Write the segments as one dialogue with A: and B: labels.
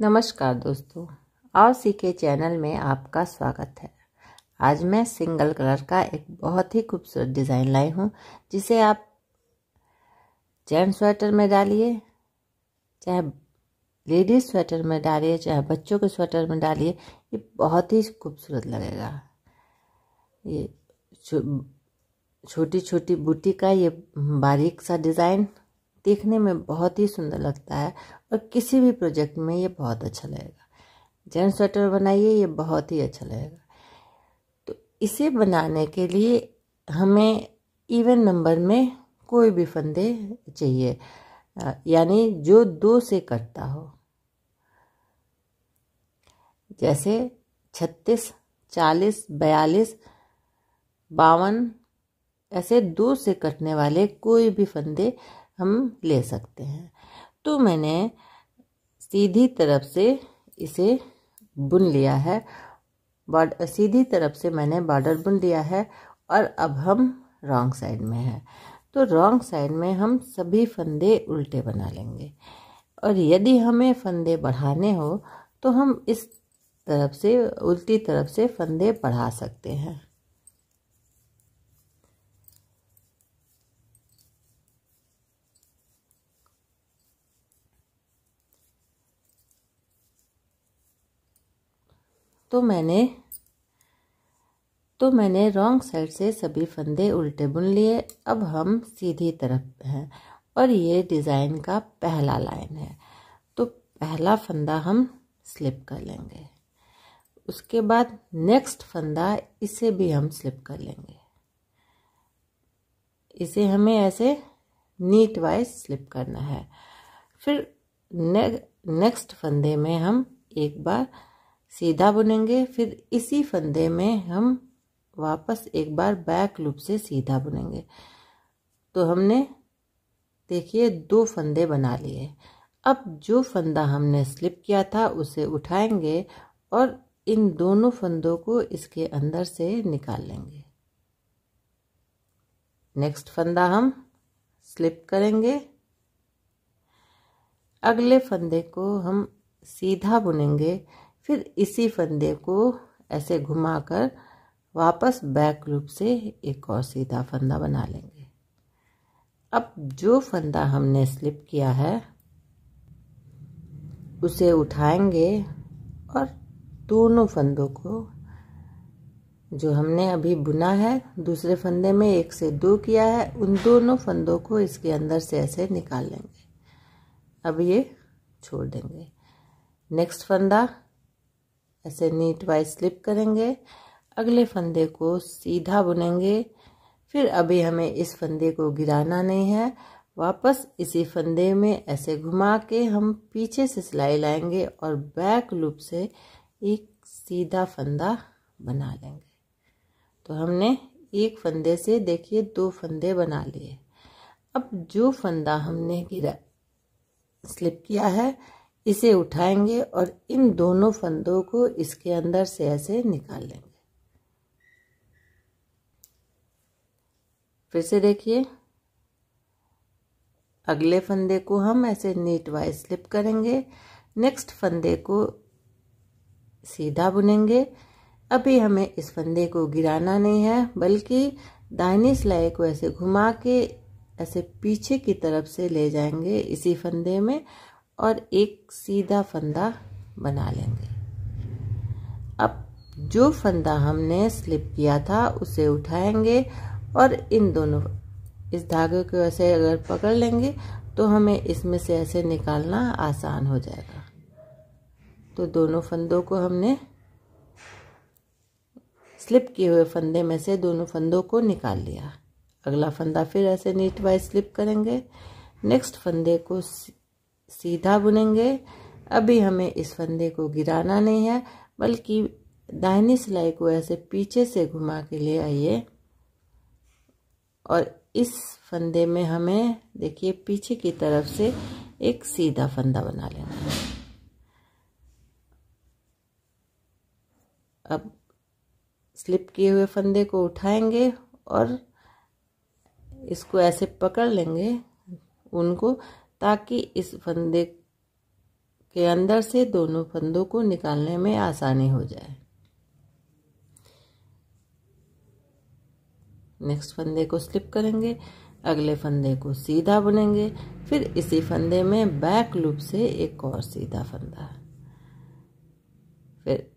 A: नमस्कार दोस्तों सी सीखे चैनल में आपका स्वागत है आज मैं सिंगल कलर का एक बहुत ही खूबसूरत डिज़ाइन लाई हूँ जिसे आप जेंट्स स्वेटर में डालिए चाहे लेडीज स्वेटर में डालिए चाहे बच्चों के स्वेटर में डालिए ये बहुत ही खूबसूरत लगेगा ये छोटी छोटी बूटी का ये बारीक सा डिज़ाइन देखने में बहुत ही सुंदर लगता है और किसी भी प्रोजेक्ट में ये बहुत अच्छा लगेगा जेंट स्वेटर बनाइए ये बहुत ही अच्छा लगेगा तो इसे बनाने के लिए हमें इवन नंबर में कोई भी फंदे चाहिए यानी जो दो से कटता हो जैसे छत्तीस चालीस बयालीस बावन ऐसे दो से कटने वाले कोई भी फंदे हम ले सकते हैं तो मैंने सीधी तरफ से इसे बुन लिया है सीधी तरफ से मैंने बॉर्डर बुन लिया है और अब हम रॉन्ग साइड में हैं तो रॉन्ग साइड में हम सभी फंदे उल्टे बना लेंगे और यदि हमें फंदे बढ़ाने हो तो हम इस तरफ से उल्टी तरफ से फंदे बढ़ा सकते हैं तो मैंने तो मैंने रॉन्ग साइड से सभी फंदे उल्टे बुन लिए अब हम सीधी तरफ हैं और ये डिज़ाइन का पहला लाइन है तो पहला फंदा हम स्लिप कर लेंगे उसके बाद नेक्स्ट फंदा इसे भी हम स्लिप कर लेंगे इसे हमें ऐसे नीट वाइज स्लिप करना है फिर ने, नेक्स्ट फंदे में हम एक बार सीधा बुनेंगे फिर इसी फंदे में हम वापस एक बार बैक लूप से सीधा बुनेंगे तो हमने देखिए दो फंदे बना लिए अब जो फंदा हमने स्लिप किया था उसे उठाएंगे और इन दोनों फंदों को इसके अंदर से निकाल लेंगे नेक्स्ट फंदा हम स्लिप करेंगे अगले फंदे को हम सीधा बुनेंगे फिर इसी फंदे को ऐसे घुमाकर वापस बैक लूप से एक और सीधा फंदा बना लेंगे अब जो फंदा हमने स्लिप किया है उसे उठाएंगे और दोनों फंदों को जो हमने अभी बुना है दूसरे फंदे में एक से दो किया है उन दोनों फंदों को इसके अंदर से ऐसे निकाल लेंगे अब ये छोड़ देंगे नेक्स्ट फंदा ऐसे नीट वाइज स्लिप करेंगे अगले फंदे को सीधा बुनेंगे फिर अभी हमें इस फंदे को गिराना नहीं है वापस इसी फंदे में ऐसे घुमा के हम पीछे से सिलाई लाएंगे और बैक लूप से एक सीधा फंदा बना लेंगे तो हमने एक फंदे से देखिए दो फंदे बना लिए अब जो फंदा हमने गिरा स्लिप किया है इसे उठाएंगे और इन दोनों फंदों को इसके अंदर से ऐसे निकाल लेंगे फिर से देखिए अगले फंदे को हम ऐसे नीट वाइज स्लिप करेंगे नेक्स्ट फंदे को सीधा बुनेंगे अभी हमें इस फंदे को गिराना नहीं है बल्कि दाहिनी सिलाई को ऐसे घुमा के ऐसे पीछे की तरफ से ले जाएंगे इसी फंदे में और एक सीधा फंदा बना लेंगे अब जो फंदा हमने स्लिप किया था उसे उठाएंगे और इन दोनों इस धागे को ऐसे अगर पकड़ लेंगे तो हमें इसमें से ऐसे निकालना आसान हो जाएगा तो दोनों फंदों को हमने स्लिप किए हुए फंदे में से दोनों फंदों को निकाल लिया अगला फंदा फिर ऐसे नीट वाइज स्लिप करेंगे नेक्स्ट फंदे को सीधा बुनेंगे अभी हमें इस फंदे को गिराना नहीं है बल्कि दाहिनी सिलाई को ऐसे पीछे से घुमा के ले आइए और इस फंदे में हमें देखिए पीछे की तरफ से एक सीधा फंदा बना लेना है अब स्लिप किए हुए फंदे को उठाएंगे और इसको ऐसे पकड़ लेंगे उनको ताकि इस फंदे के अंदर से दोनों फंदों को निकालने में आसानी हो जाए नेक्स्ट फंदे को स्लिप करेंगे अगले फंदे को सीधा बुनेंगे फिर इसी फंदे में बैक लूप से एक और सीधा फंदा फिर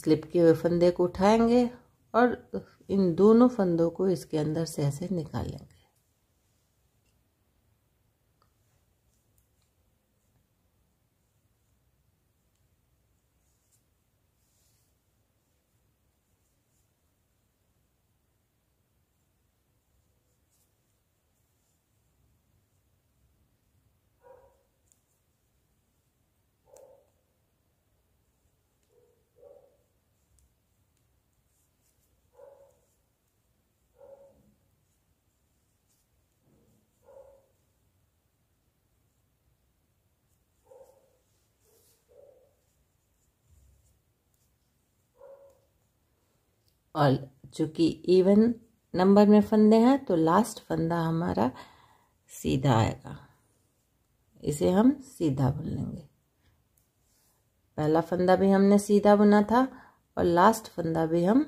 A: स्लिप किए हुए फंदे को उठाएंगे और इन दोनों फंदों को इसके अंदर से ऐसे निकालेंगे और चूँकि इवन नंबर में फंदे हैं तो लास्ट फंदा हमारा सीधा आएगा इसे हम सीधा बुन लेंगे पहला फंदा भी हमने सीधा बुना था और लास्ट फंदा भी हम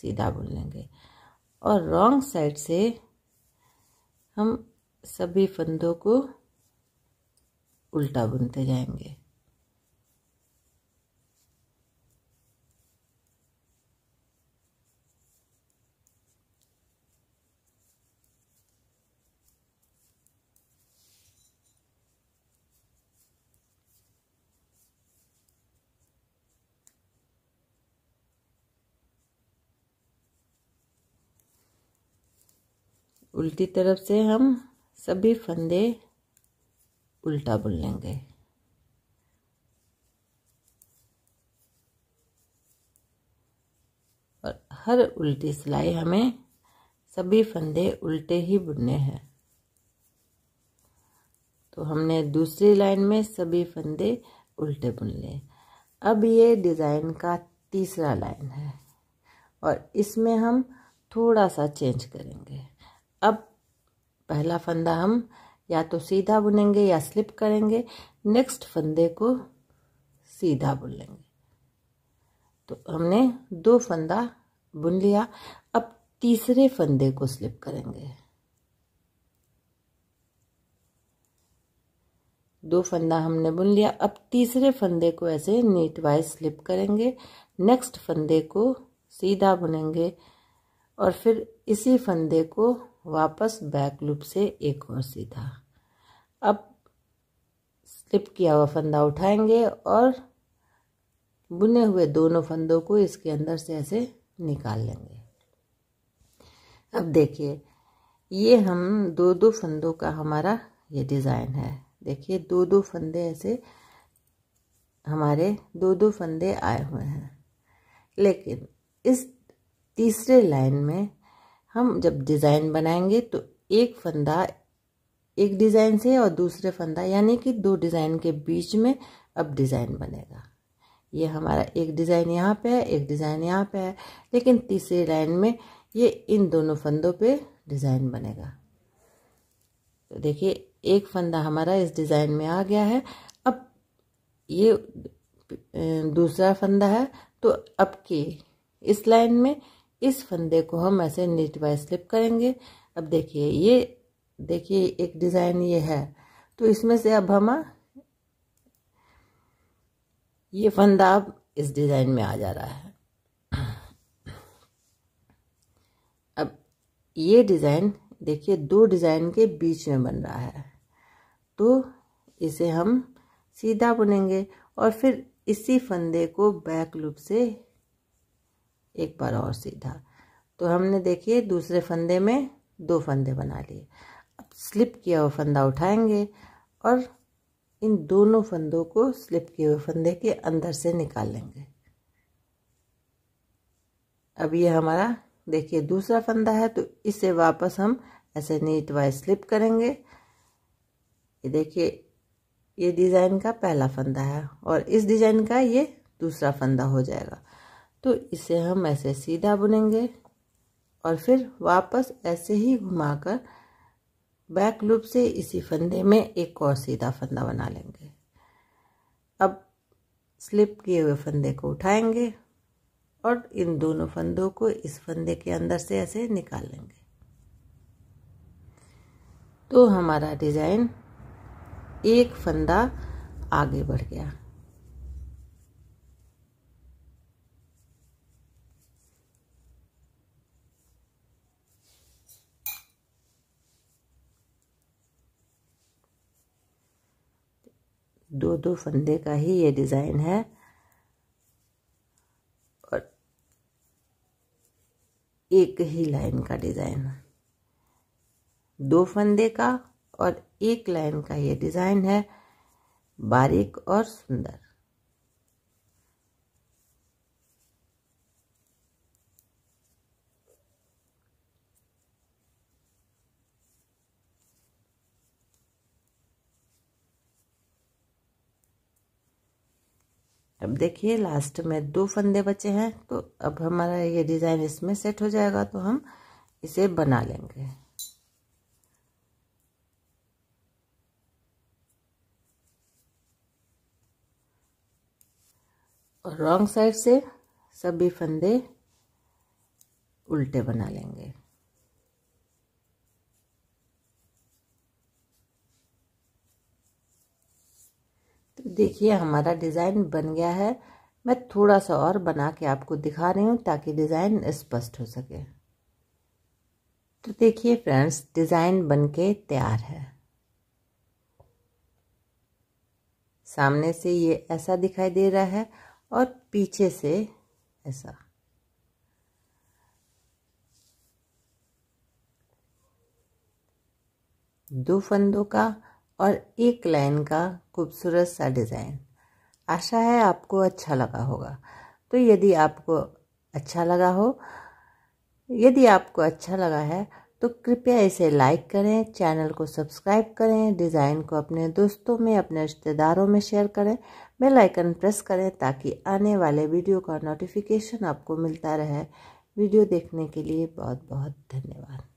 A: सीधा बुन लेंगे और रॉन्ग साइड से हम सभी फंदों को उल्टा बुनते जाएंगे उल्टी तरफ से हम सभी फंदे उल्टा बुन लेंगे और हर उल्टी सिलाई हमें सभी फंदे उल्टे ही बुनने हैं तो हमने दूसरी लाइन में सभी फंदे उल्टे बुन लिए अब ये डिज़ाइन का तीसरा लाइन है और इसमें हम थोड़ा सा चेंज करेंगे पहला फंदा हम या तो सीधा बुनेंगे या स्लिप करेंगे नेक्स्ट फंदे को सीधा बुन लेंगे तो हमने दो फंदा बुन लिया अब तीसरे फंदे को स्लिप करेंगे दो फंदा हमने बुन लिया अब तीसरे फंदे को ऐसे नीट वाइज स्लिप करेंगे नेक्स्ट फंदे को सीधा बुनेंगे और फिर इसी फंदे को वापस बैक लूप से एक और सीधा अब स्लिप किया हुआ फंदा उठाएंगे और बुने हुए दोनों फंदों को इसके अंदर से ऐसे निकाल लेंगे अब देखिए ये हम दो दो फंदों का हमारा ये डिज़ाइन है देखिए दो दो फंदे ऐसे हमारे दो दो फंदे आए हुए हैं लेकिन इस तीसरे लाइन में हम जब डिज़ाइन बनाएंगे तो एक फंदा एक डिज़ाइन से और दूसरे फंदा यानी कि दो डिज़ाइन के बीच में अब डिज़ाइन बनेगा ये हमारा एक डिज़ाइन यहाँ पे है एक डिज़ाइन यहाँ पे है लेकिन तीसरी लाइन में ये इन दोनों फंदों पे डिज़ाइन बनेगा तो देखिए एक फंदा हमारा इस डिज़ाइन में आ गया है अब ये दूसरा फंदा है तो अब के इस लाइन में इस फंदे को हम ऐसे नीट बाय स्लिप करेंगे अब देखिए ये देखिए एक डिज़ाइन ये है तो इसमें से अब हम ये फंदा अब इस डिज़ाइन में आ जा रहा है अब ये डिज़ाइन देखिए दो डिज़ाइन के बीच में बन रहा है तो इसे हम सीधा बुनेंगे और फिर इसी फंदे को बैक लूप से एक बार और सीधा तो हमने देखिए दूसरे फंदे में दो फंदे बना लिए अब स्लिप किया हुआ फंदा उठाएंगे और इन दोनों फंदों को स्लिप किए हुए फंदे के अंदर से निकाल लेंगे अब ये हमारा देखिए दूसरा फंदा है तो इसे वापस हम ऐसे नीट वाइज स्लिप करेंगे ये देखिए ये डिज़ाइन का पहला फंदा है और इस डिज़ाइन का ये दूसरा फंदा हो जाएगा तो इसे हम ऐसे सीधा बुनेंगे और फिर वापस ऐसे ही घुमाकर बैक लूप से इसी फंदे में एक और सीधा फंदा बना लेंगे अब स्लिप किए हुए फंदे को उठाएंगे और इन दोनों फंदों को इस फंदे के अंदर से ऐसे निकाल लेंगे तो हमारा डिज़ाइन एक फंदा आगे बढ़ गया दो दो फंदे का ही ये डिज़ाइन है और एक ही लाइन का डिज़ाइन दो फंदे का और एक लाइन का ये डिज़ाइन है बारीक और सुंदर अब देखिए लास्ट में दो फंदे बचे हैं तो अब हमारा ये डिज़ाइन इसमें सेट हो जाएगा तो हम इसे बना लेंगे और रॉन्ग साइड से सभी फंदे उल्टे बना लेंगे देखिए हमारा डिज़ाइन बन गया है मैं थोड़ा सा और बना के आपको दिखा रही हूँ ताकि डिज़ाइन स्पष्ट हो सके तो देखिए फ्रेंड्स डिज़ाइन के तैयार है सामने से ये ऐसा दिखाई दे रहा है और पीछे से ऐसा दो फंदों का और एक लाइन का खूबसूरत सा डिज़ाइन आशा है आपको अच्छा लगा होगा तो यदि आपको अच्छा लगा हो यदि आपको अच्छा लगा है तो कृपया इसे लाइक करें चैनल को सब्सक्राइब करें डिज़ाइन को अपने दोस्तों में अपने रिश्तेदारों में शेयर करें बेल आइकन प्रेस करें ताकि आने वाले वीडियो का नोटिफिकेशन आपको मिलता रहे वीडियो देखने के लिए बहुत बहुत धन्यवाद